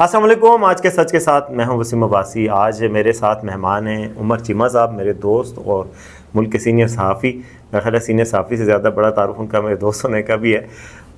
असलम आज के सच के साथ मैं हूं वसीम अब्बासी आज मेरे साथ मेहमान हैं उमर चीमा साहब मेरे दोस्त और मुल्क के सीनियर सहाफ़ी मेरा ख्याल सीनियर सहाफ़ी से ज़्यादा बड़ा तारफ़ उनका मेरे दोस्त होने का भी है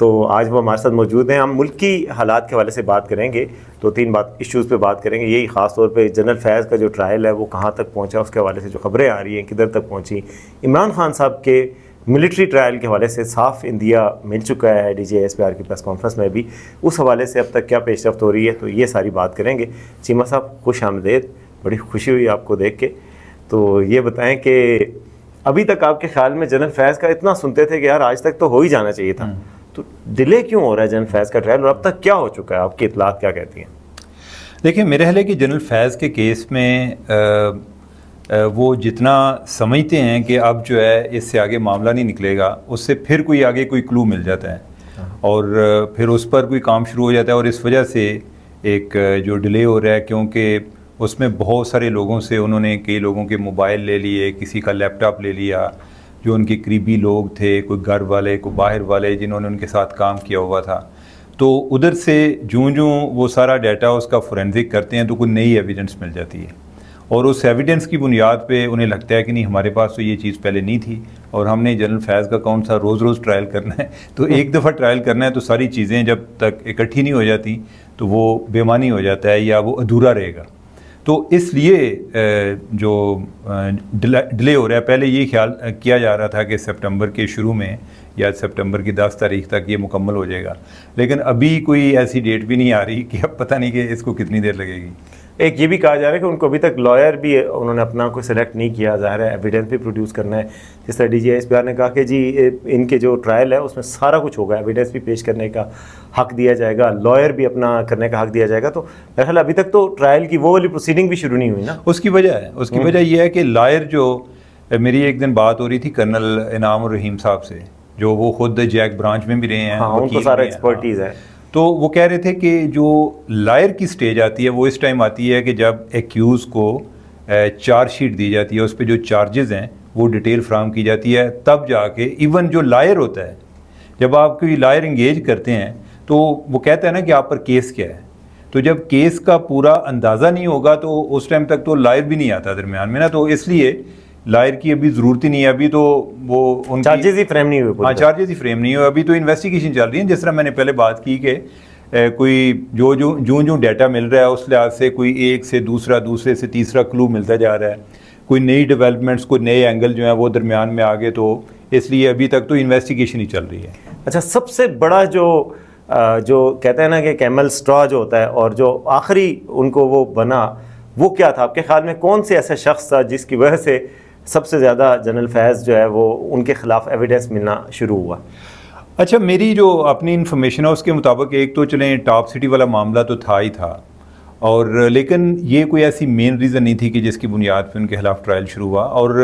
तो आज वो हमारे साथ मौजूद हैं हम मुल्क की हालात के हवाले से बात करेंगे दो तो तीन बात इश्यूज़ पे बात करेंगे यही ख़ास तौर पे जनरल फैज़ का जो ट्रायल है वो कहाँ तक पहुँचा उसके हवाले से जो खबरें आ रही हैं किधर तक पहुँची इमरान खान साहब के मिलिट्री ट्रायल के हवाले से साफ इंडिया मिल चुका है D J S P R की प्रेस कॉन्फ्रेंस में भी उस हवाले से अब तक क्या पेशरफ हो रही है तो ये सारी बात करेंगे चीमा साहब खुश आमदेद बड़ी खुशी हुई आपको देख के तो ये बताएं कि अभी तक आपके ख्याल में जनरल फैज़ का इतना सुनते थे कि यार आज तक तो हो ही जाना चाहिए था हम्म। तो डिले क्यों हो रहा है जनरल फैज़ का ट्रायल और अब तक क्या हो चुका है आपकी इतलात क्या कहती हैं देखिए मेरे हले कि जनरल फैज़ के केस में आ, वो जितना समझते हैं कि अब जो है इससे आगे मामला नहीं निकलेगा उससे फिर कोई आगे कोई क्लू मिल जाता है हाँ। और फिर उस पर कोई काम शुरू हो जाता है और इस वजह से एक जो डिले हो रहा है क्योंकि उसमें बहुत सारे लोगों से उन्होंने कई लोगों के मोबाइल ले लिए किसी का लैपटॉप ले लिया जो उनके करीबी लोग थे कोई घर वाले कोई बाहर वाले जिन्होंने उनके साथ काम किया हुआ था तो उधर से जूँ जूँ वो सारा डाटा उसका फोरेंसिक करते हैं तो कोई नई एविडेंस मिल जाती है और उस एविडेंस की बुनियाद पे उन्हें लगता है कि नहीं हमारे पास तो ये चीज़ पहले नहीं थी और हमने जनरल फैज़ का कौन सा रोज़ रोज़ ट्रायल करना है तो हम्म। एक दफ़ा ट्रायल करना है तो सारी चीज़ें जब तक इकट्ठी नहीं हो जाती तो वो बेमानी हो जाता है या वो अधूरा रहेगा तो इसलिए जो डिले हो रहा है पहले ये ख्याल किया जा रहा था कि सितंबर के शुरू में या सितंबर की 10 तारीख तक ये मुकम्मल हो जाएगा लेकिन अभी कोई ऐसी डेट भी नहीं आ रही कि अब पता नहीं कि इसको कितनी देर लगेगी एक ये भी कहा जा रहा है कि उनको अभी तक लॉयर भी उन्होंने अपना कोई सिलेक्ट नहीं किया जा रहा है एविडेंस भी प्रोड्यूस करना है जिस तरह डी जी एस ने कहा कि जी इनके जो ट्रायल है उसमें सारा कुछ होगा एविडेंस भी पेश करने का हक दिया जाएगा लॉयर भी अपना करने का हक दिया जाएगा तो बहरहाल अभी तक तो ट्रायल की वो वाली प्रोसीडिंग भी शुरू नहीं हुई ना उसकी वजह है उसकी हम्म। वजह यह है कि लॉयर जो मेरी एक दिन बात हो रही थी कर्नल इनाम रहीम साहब से जो वो खुद जैक ब्रांच में भी रहे हैं हाँ, उनको सारा एक्सपर्टीज़ है तो वो कह रहे थे कि जो लायर की स्टेज आती है वो इस टाइम आती है कि जब एक्यूज़ को चार्जशीट दी जाती है उस पर जो चार्जेज़ हैं वो डिटेल फ्राहम की जाती है तब जाके इवन जो लायर होता है जब आप कोई लायर इंगेज करते हैं तो वो कहते हैं ना कि आप पर केस क्या है तो जब केस का पूरा अंदाज़ा नहीं होगा तो उस टाइम तक तो लायर भी नहीं आता दरमियान में ना तो इसलिए लायर की अभी ज़रूरत ही नहीं है अभी तो वो उन चार्जेस ही फ्रेम नहीं हुए हाँ चार्जेस ही फ्रेम नहीं हुए अभी तो इन्वेस्टिगेशन चल रही है जिस तरह मैंने पहले बात की कि कोई जो जो जो जो डाटा मिल रहा है उस लिहाज से कोई एक से दूसरा दूसरे से तीसरा क्लू मिलता जा रहा है कोई नई डेवलपमेंट्स कोई नए एंगल जो है वो दरमियान में आ गए तो इसलिए अभी तक तो इन्वेस्टिगेशन ही चल रही है अच्छा सबसे बड़ा जो जो कहते हैं ना कि कैमल स्ट्रॉ जो होता है और जो आखिरी उनको वो बना वो क्या था आपके ख्याल में कौन से ऐसा शख्स था जिसकी वजह से सबसे ज़्यादा जनरल फैज़ जो है वो उनके ख़िलाफ़ एविडेंस मिलना शुरू हुआ अच्छा मेरी जो अपनी इन्फॉर्मेशन है उसके मुताबिक एक तो चलें टॉप सिटी वाला मामला तो था ही था और लेकिन ये कोई ऐसी मेन रीज़न नहीं थी कि जिसकी बुनियाद पर उनके खिलाफ ट्रायल शुरू हुआ और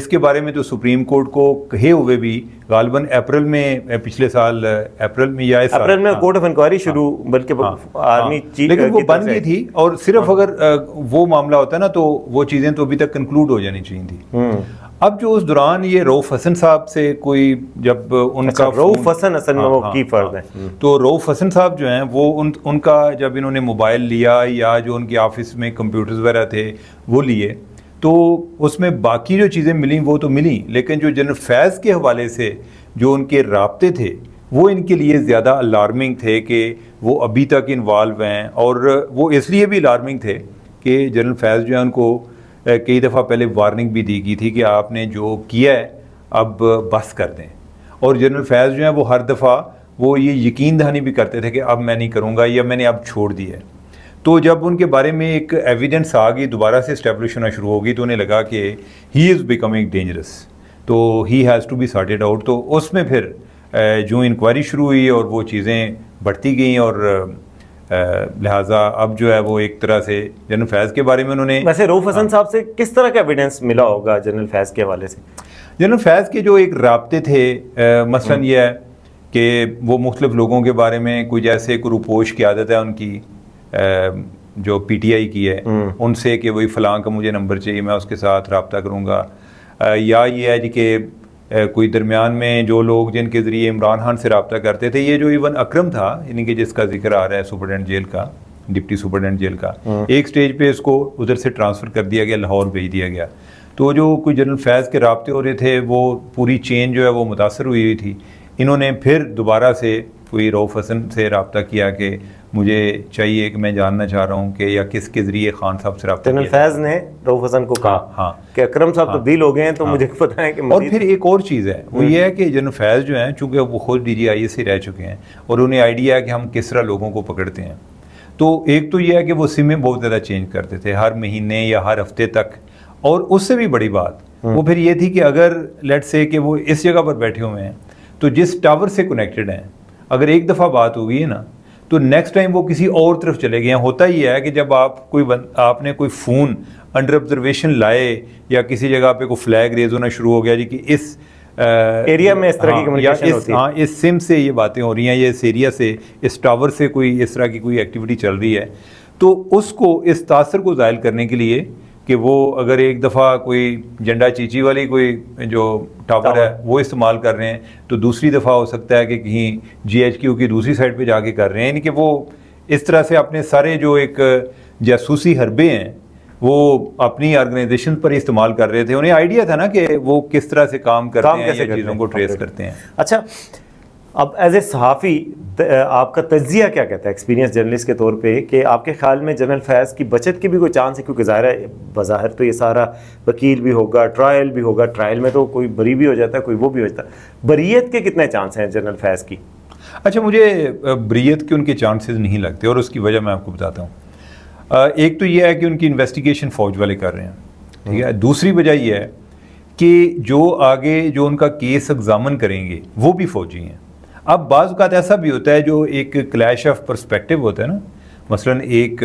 इसके बारे में तो सुप्रीम कोर्ट को कहे हुए भी गालबन अप्रैल में पिछले साल अप्रैल में या इस अप्रैल में कोर्ट ऑफ इंक्वायरी शुरू हाँ। बल्कि हाँ। आर्मी चीफ हाँ। लेकिन वो बंद ही थी और सिर्फ अगर वो मामला होता ना तो वो चीज़ें तो अभी तक कंक्लूड हो जानी चाहिए थी हम्म। अब जो उस दौरान ये रऊफ़ हसन साहब से कोई जब उनका अच्छा, रऊफ़ हसन हसन हाँ, हाँ, की फ़र्द है हाँ। हम्म। तो रऊफ़ हसन साहब जो हैं वो उन उनका जब इन्होंने मोबाइल लिया या जो उनके ऑफिस में कंप्यूटर्स वगैरह थे वो लिए तो उसमें बाकी जो चीज़ें मिली वो तो मिली लेकिन जो जनरल फैज़ के हवाले से जो उनके रबते थे वो इनके लिए ज़्यादा अलार्मिंग थे कि वो अभी तक इन्वाल्व हैं और वो इसलिए भी अलार्मिंग थे कि जनरल फैज़ जो है उनको कई दफ़ा पहले वार्निंग भी दी गई थी कि आपने जो किया है अब बस कर दें और जनरल फैज़ जो है वो हर दफ़ा वो ये यकीन दहानी भी करते थे कि अब मैं नहीं करूँगा या मैंने अब छोड़ दिया है तो जब उनके बारे में एक एविडेंस आ गई दोबारा से इस्टेब्लिश होना शुरू होगी तो उन्हें लगा कि ही इज़ बिकमिंग डेंजरस तो he has to be sorted out तो उसमें फिर जो इंक्वायरी शुरू हुई और वो चीज़ें बढ़ती गई और लिहाजा अब जो है वो एक तरह से जनरल फैज़ के बारे में उन्होंने वैसे रूफ हसन हाँ। साहब से किस तरह का एविडेंस मिला होगा जनरल फैज़ के हवाले से जनरल फैज़ के जो एक रबते थे मसला मसलन हम्म। ये है कि वो मुख्तफ लोगों के बारे में कुछ ऐसे कुरुपोश की आदत है उनकी आ, जो पी टी आई की है हम्म। उनसे कि वही फ़लाँ का मुझे नंबर चाहिए मैं उसके साथ रबता करूँगा या ये है जी कि कोई दरमियान में जो लोग जिनके ज़रिए इमरान खान से रबता करते थे ये जो इवन अक्रम था यानी कि जिसका जिक्र आ रहा है सुपरटेंट जेल का डिप्टी सुपरटेंट जेल का हाँ। एक स्टेज पर इसको उधर से ट्रांसफ़र कर दिया गया लाहौर भेज दिया गया तो जो कोई जनरल फैज़ के रबते हो रहे थे वो पूरी चेन जो है वो मुतासर हुई हुई थी इन्होंने फिर दोबारा से कोई रोफ हसन से रबता किया कि मुझे चाहिए कि मैं जानना चाह रहा हूँ कि या किसके ज़रिए खान साहब से जनरल फैज़ ने रऊफ़ हसन को कहा हाँ, हाँ। कि अक्रम साहब तो हाँ, तब्दील हो गए हैं तो हाँ, मुझे पता है कि और फिर एक और चीज़ है वो ये हम्म। है कि जनरल फैज़ जो है चूँकि वो खुद डी जी आई से रह चुके हैं और उन्हें आइडिया है कि हम किस तरह लोगों को पकड़ते हैं तो एक तो यह है कि वो सिमें बहुत ज़्यादा चेंज करते थे हर महीने या हर हफ्ते तक और उससे भी बड़ी बात हम्म। वो फिर ये थी कि अगर लेट से कि वो इस जगह पर बैठे हुए हैं तो जिस टावर से कनेक्टेड हैं अगर एक दफ़ा बात हो है ना तो नेक्स्ट टाइम वो किसी और तरफ चले गए होता ही है कि जब आप कोई आपने कोई फ़ोन अंडर ऑब्जर्वेशन लाए या किसी जगह पे कोई फ्लैग रेज होना शुरू हो गया जी कि इस आ, एरिया में इस तरह की हाँ, या इस होती है। हाँ इस सिम से ये बातें हो रही हैं या इस एरिया से इस टावर से कोई इस तरह की कोई एक्टिविटी चल रही है तो उसको इस तासर को ज़ायल करने के लिए कि वो अगर एक दफ़ा कोई झंडा चीची वाली कोई जो टावर है वो इस्तेमाल कर रहे हैं तो दूसरी दफ़ा हो सकता है कि कहीं जीएचक्यू की दूसरी साइड पे जाके कर रहे हैं यानी कि वो इस तरह से अपने सारे जो एक जासूसी हरबे हैं वो अपनी ऑर्गेनाइजेशन पर इस्तेमाल कर रहे थे उन्हें आइडिया था ना कि वो किस तरह से काम करते हैं या चीज़ों को ट्रेस करते हैं अच्छा अब एज ए सहाफ़ी आपका तजिया क्या कहता है एक्सपीरियंस जर्नलिस्ट के तौर पे कि आपके ख्याल में जनरल फैज़ की बचत की भी कोई चांस है क्योंकि ज़ाहिर है बाहर तो ये सारा वकील भी होगा ट्रायल भी होगा ट्रायल में तो कोई बरी भी हो जाता है कोई वो भी हो जाता है बरीत के कितने चांस हैं जनरल फैज़ की अच्छा मुझे बरीत के उनके चांसेज़ नहीं लगते और उसकी वजह मैं आपको बताता हूँ एक तो यह है कि उनकी इन्वेस्टिगेशन फौज वाले कर रहे हैं ठीक है दूसरी वजह यह है कि जो आगे जो उनका केस एग्ज़ामन करेंगे वो भी फौजी हैं अब बाज़ात ऐसा भी होता है जो एक क्लैश ऑफ परस्पेक्टिव होता है ना मसलन एक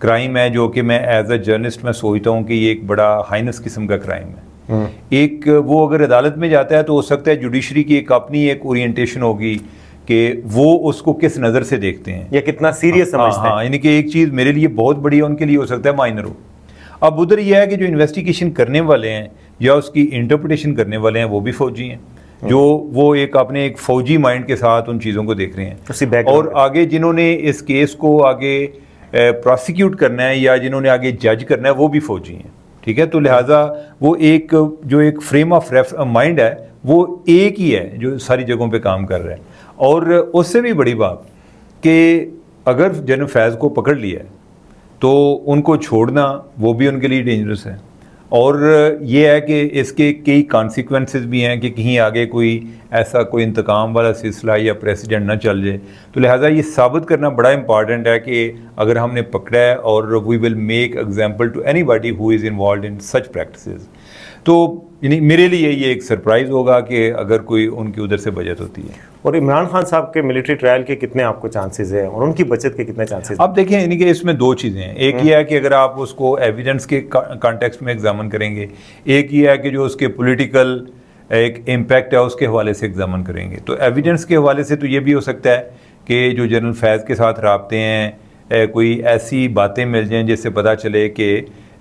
क्राइम है जो कि मैं एज अ जर्नलिस्ट मैं सोचता हूँ कि ये एक बड़ा हाइनस किस्म का क्राइम है हम्म। एक वो अगर अदालत में जाता है तो हो सकता है जुडिशरी की एक अपनी एक ओरिएंटेशन होगी कि वो उसको किस नज़र से देखते हैं या कितना सीरियस हाँ, हाँ, समझते हैं हाँ यानी कि एक चीज़ मेरे लिए बहुत बड़ी है उनके लिए हो सकता है माइनर हो अब उधर यह है कि जो इन्वेस्टिगेशन करने वाले हैं या उसकी इंटरप्रटेशन करने वाले हैं वो भी फौजी हैं जो वो एक अपने एक फौजी माइंड के साथ उन चीज़ों को देख रहे हैं और आगे जिन्होंने इस केस को आगे प्रोसिक्यूट करना है या जिन्होंने आगे जज करना है वो भी फौजी हैं ठीक है तो लिहाजा वो एक जो एक फ्रेम ऑफ रेफ माइंड है वो एक ही है जो सारी जगहों पे काम कर रहा है और उससे भी बड़ी बात कि अगर जन फैज़ को पकड़ लिया तो उनको छोड़ना वो भी उनके लिए डेंजरस है और ये है कि इसके कई कॉन्सिक्वेंस भी हैं कि कहीं आगे कोई ऐसा कोई इंतकाम वाला सिलसिला या प्रेसिडेंट ना चल जाए तो लिहाजा ये साबित करना बड़ा इंपॉर्टेंट है कि अगर हमने पकड़ा है और we will make example to anybody who is involve in such practices तो यानी मेरे लिए ये एक सरप्राइज़ होगा कि अगर कोई उनकी उधर से बचत होती है और इमरान खान साहब के मिलिट्री ट्रायल के कितने आपको चांसेस हैं और उनकी बचत के कितने चांसेस आप देखें यानी कि इसमें दो चीज़ें हैं एक हम्म। ये है कि अगर आप उसको एविडेंस के कॉन्टेक्स्ट में एग्जामिन करेंगे एक ये है कि जो उसके पोलिटिकल एक इम्पैक्ट है उसके हवाले से एग्जामिन करेंगे तो एविडेंस के हवाले से तो ये भी हो सकता है कि जो जनरल फैज़ के साथ रबते हैं कोई ऐसी बातें मिल जाएँ जिससे पता चले कि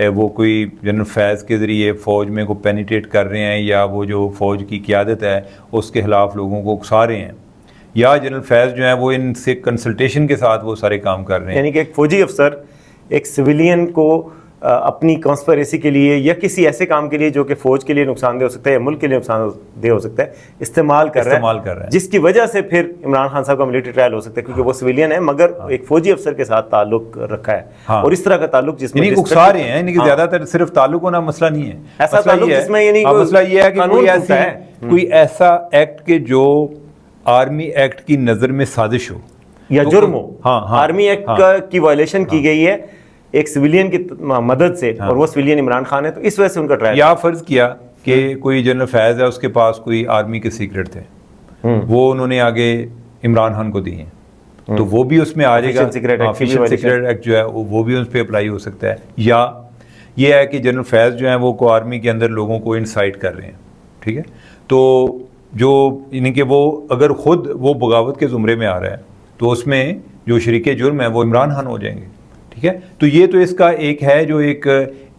वो कोई जनरल फैज़ के ज़रिए फ़ौज में को पेनीटेट कर रहे हैं या वो जो फ़ौज की क्यादत है उसके ख़िलाफ़ लोगों को उकसा रहे हैं या जनरल फैज़ जो है वो इनसे कंसल्टेशन के साथ वो सारे काम कर रहे हैं यानी कि एक फ़ौजी अफसर एक सिविलियन को अपनी कॉन्स्परेसी के लिए या किसी ऐसे काम के लिए जो कि फौज के लिए नुकसानदेह हो सकता है या मुल्क के लिए नुकसानदेह हो सकता है इस्तेमाल कर रहा है कर रहा है जिसकी वजह से फिर इमरान खान साहब का मिलिट्री ट्रायल हो सकता है क्योंकि वो सिविलियन है मगर हाँ। एक फौजी अफसर के साथ ताल्लुक रखा है हाँ। और इस तरह का ताल्लुक जिसमें उकसा रहे हैं ज्यादातर सिर्फ ताल्लुक होना मसला नहीं है ऐसा ताल्लुक जिसमें हाँ, मसला ये है कि हम्म। कोई ऐसा एक्ट के जो आर्मी एक्ट की नजर में साजिश हो या तो जुर्म हो हाँ, हाँ, आर्मी एक्ट हाँ, की वायलेशन हाँ, की गई है एक सिविलियन की मदद से हाँ। और वो सिविलियन इमरान खान है तो इस वजह से उनका ट्रायल या फर्ज किया कि हाँ। कोई जनरल फैज है उसके पास कोई आर्मी के सीक्रेट थे हम्म। वो उन्होंने आगे इमरान खान को दिए हैं हम्म। तो वो भी उसमें आ जाएगा ऑफिशियल सीक्रेट एक्ट जो है वो भी उस पर अप्लाई हो सकता है या ये है कि जनरल फैज जो है वो को आर्मी के अंदर लोगों को इंसाइट कर रहे हैं ठीक है तो जो यानी कि वो अगर ख़ुद वो बगावत के ज़ुमरे में आ रहा है तो उसमें जो शरीक जुर्म है वो इमरान खान हो जाएंगे ठीक है तो ये तो इसका एक है जो एक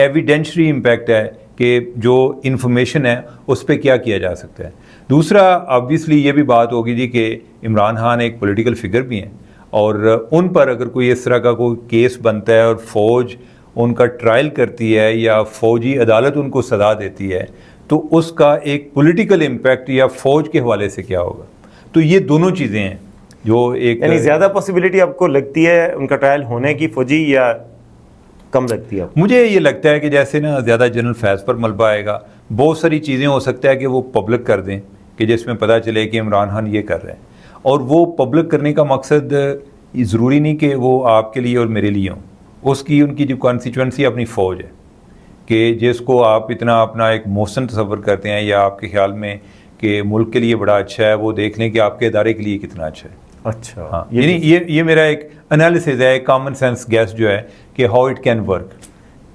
एविडेंशरी इम्पैक्ट है कि जो इन्फॉर्मेशन है उस पर क्या किया जा सकता है दूसरा ऑब्वियसली ये भी बात होगी जी कि इमरान खान एक पॉलिटिकल फिगर भी हैं और उन पर अगर कोई इस तरह का कोई केस बनता है और फौज उनका ट्रायल करती है या फौजी अदालत उनको सजा देती है तो उसका एक पॉलिटिकल इम्पैक्ट या फौज के हवाले से क्या होगा तो ये दोनों चीज़ें हैं जो एक यानी ज़्यादा पॉसिबिलिटी आपको लगती है उनका ट्रायल होने की फौजी या कम लगती है मुझे ये लगता है कि जैसे ना ज़्यादा जनरल फैज पर मलबा आएगा बहुत सारी चीज़ें हो सकता है कि वो पब्लिक कर दें कि जिसमें पता चले कि इमरान खान ये कर रहे हैं और वो पब्लिक करने का मकसद ज़रूरी नहीं कि वो आपके लिए और मेरे लिए हों उसकी उनकी जो कॉन्स्टिट्यूंसी अपनी फ़ौज है कि जिसको आप इतना अपना एक मौसम तस्वर करते हैं या आपके ख्याल में कि मुल्क के लिए बड़ा अच्छा है वो देख लें कि आपके इदारे के लिए कितना अच्छा है अच्छा हाँ यानी ये ये मेरा एक एनालिसिस है कॉमन सेंस गैस जो है कि हाउ इट कैन वर्क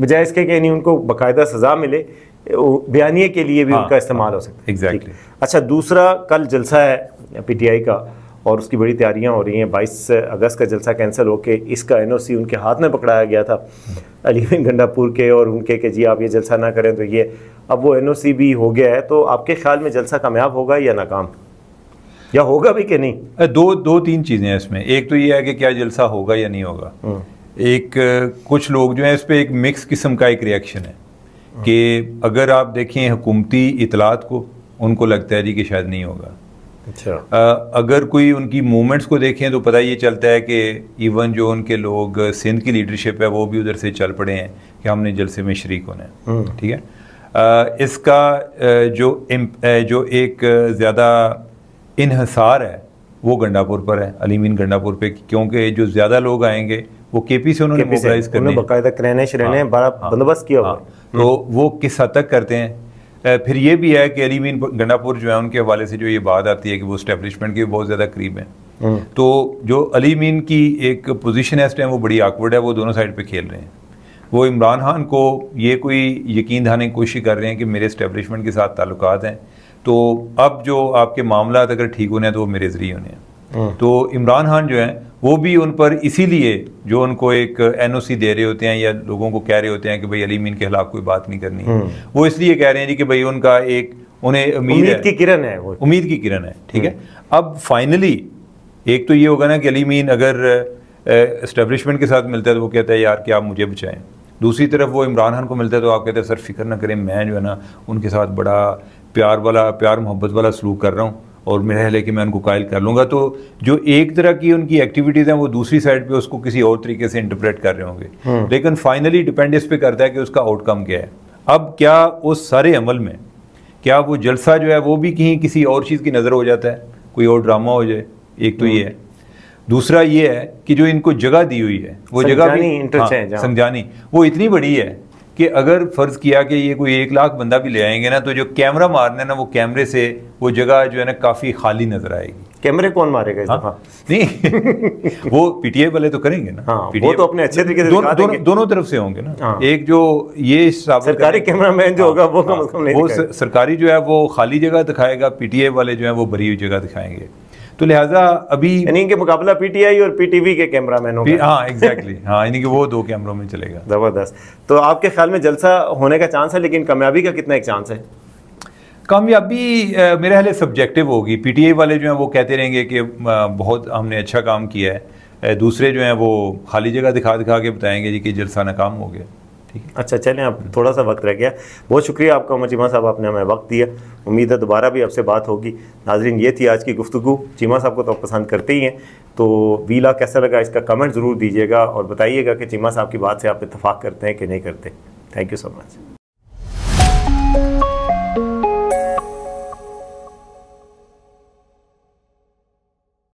बजाय इसके कि यानी उनको बाकायदा सज़ा मिले बयानिए के लिए भी हाँ, उनका इस्तेमाल हाँ, हो सकता है एग्जैक्टली exactly. अच्छा दूसरा कल जलसा है पीटीआई का और उसकी बड़ी तैयारियां हो रही हैं 22 अगस्त का जलसा कैंसिल होकर इसका एन उनके हाथ में पकड़ाया गया था अली बिन गंडापुर के और उनके कि जी आप ये जलसा ना करें तो ये अब वो एन भी हो गया है तो आपके ख्याल में जलसा कामयाब होगा या नाकाम या होगा भी कि नहीं दो दो तीन चीज़ें हैं इसमें एक तो ये है कि क्या जलसा होगा या नहीं होगा हम्म। एक कुछ लोग जो है इस पर एक मिक्स किस्म का एक रिएक्शन है हम्म। कि अगर आप देखें हुकूमती इतलात को उनको लगता है जी कि शायद नहीं होगा अच्छा अगर कोई उनकी मूवमेंट्स को देखें तो पता ये चलता है कि इवन जो उनके लोग सिंध की लीडरशिप है वो भी उधर से चल पड़े हैं कि हमने जलसे में शरीक होना है हम्म। ठीक है आ, इसका जो जो एक ज़्यादा इहसार है वो गंडापुर पर है अलीमीन गंडापुर पे क्योंकि जो ज़्यादा लोग आएंगे वो केपी से उन्होंने मोबलाइज करने हाँ, बड़ा हाँ, बंदोबस्त किया हुआ हाँ, तो वो किस हद तक करते हैं फिर ये भी है कि अलीमीन गंडापुर जो है उनके हवाले से जो ये बात आती है कि वो स्टैब्लिशमेंट के बहुत ज़्यादा करीब हैं हम्म। तो जो अलीमीन की एक पोजीशन है इस टाइम वो बड़ी आकवर्ड है वो दोनों साइड पे खेल रहे हैं वो इमरान खान को ये कोई यकीन दहाने की कोशिश कर रहे हैं कि मेरे इस्टेब्लिशमेंट के साथ ताल्लुक हैं तो अब जो आपके मामला अगर ठीक होने हैं तो वो मेरे ज़रिए होने हैं हाँ। तो इमरान खान जो हैं वो भी उन पर इसीलिए जो उनको एक एनओसी दे रहे होते हैं या लोगों को कह रहे होते हैं कि भाई अली मीन के खिलाफ कोई बात नहीं करनी हाँ। वो इसलिए कह रहे हैं जी कि भाई उनका एक उन्हें उम्मीद की किरण है वो उम्मीद की किरण है ठीक है हाँ। अब फाइनली एक तो ये होगा ना कि अलीमीन अगर इस्टेब्लिशमेंट के साथ मिलता है तो वो कहता है यार कि आप मुझे बचाएं दूसरी तरफ वो इमरान खान को मिलता है तो आप कहते हैं सर फिक्र ना करें मैं जो है ना उनके साथ बड़ा प्यार वाला प्यार मोहब्बत वाला सलूक कर रहा हूँ और मेरा है कि मैं उनको कायल कर लूँगा तो जो एक तरह की उनकी एक्टिविटीज़ हैं वो दूसरी साइड पे उसको किसी और तरीके से इंटरप्रेट कर रहे होंगे हम्म। लेकिन फाइनली डिपेंड इस पर करता है कि उसका आउटकम क्या है अब क्या उस सारे अमल में क्या वो जलसा जो है वो भी कहीं किसी और चीज़ की नज़र हो जाता है कोई और ड्रामा हो जाए एक तो ये हम्म। है दूसरा ये है कि जो इनको जगह दी हुई है वो जगह भी हाँ, समझानी वो इतनी बड़ी है कि अगर फ़र्ज़ किया कि ये कोई एक लाख बंदा भी ले आएंगे ना तो जो कैमरा मारना है ना वो कैमरे से वो जगह जो है ना काफ़ी खाली नज़र आएगी कैमरे कौन मारेगा इस हाँ? नहीं वो पीटीआई वाले तो करेंगे ना हाँ, वो तो अपने अच्छे तरीके से दोनों दो, दोनों तरफ से होंगे ना हाँ, एक जो ये सरकारी कैमरामैन जो हाँ, होगा वो हाँ। कम कम नहीं वो सरकारी जो है वो खाली जगह दिखाएगा पीटीआई वाले जो है वो भरी हुई जगह दिखाएंगे तो लिहाजा अभी यानी कि मुकाबला पीटीआई और पीटीवी के मैन का हाँ एग्जैक्टली हाँ यानी कि वो दो कैमरों में चलेगा ज़बरदस्त तो आपके ख्याल में जलसा होने का चांस है लेकिन कामयाबी का कितना एक चांस है कामयाबी मेरे ख्याल सब्जेक्टिव होगी पी वाले जो हैं वो कहते रहेंगे कि बहुत हमने अच्छा काम किया है दूसरे जो हैं वो खाली जगह दिखा दिखा के बताएंगे जी कि जलसा नाकाम हो गया ठीक है अच्छा चलें आप थोड़ा सा वक्त रह गया बहुत शुक्रिया आपका उमर चीमा साहब आपने हमें वक्त दिया उम्मीद है दोबारा भी आपसे बात होगी नाजरीन ये थी आज की गुफ्तु चीमा साहब को तो आप पसंद करते ही हैं तो वीला कैसा लगा इसका कमेंट ज़रूर दीजिएगा और बताइएगा कि चीमा साहब की बात से आप इतफाक़ करते हैं कि नहीं करते थैंक यू सो मच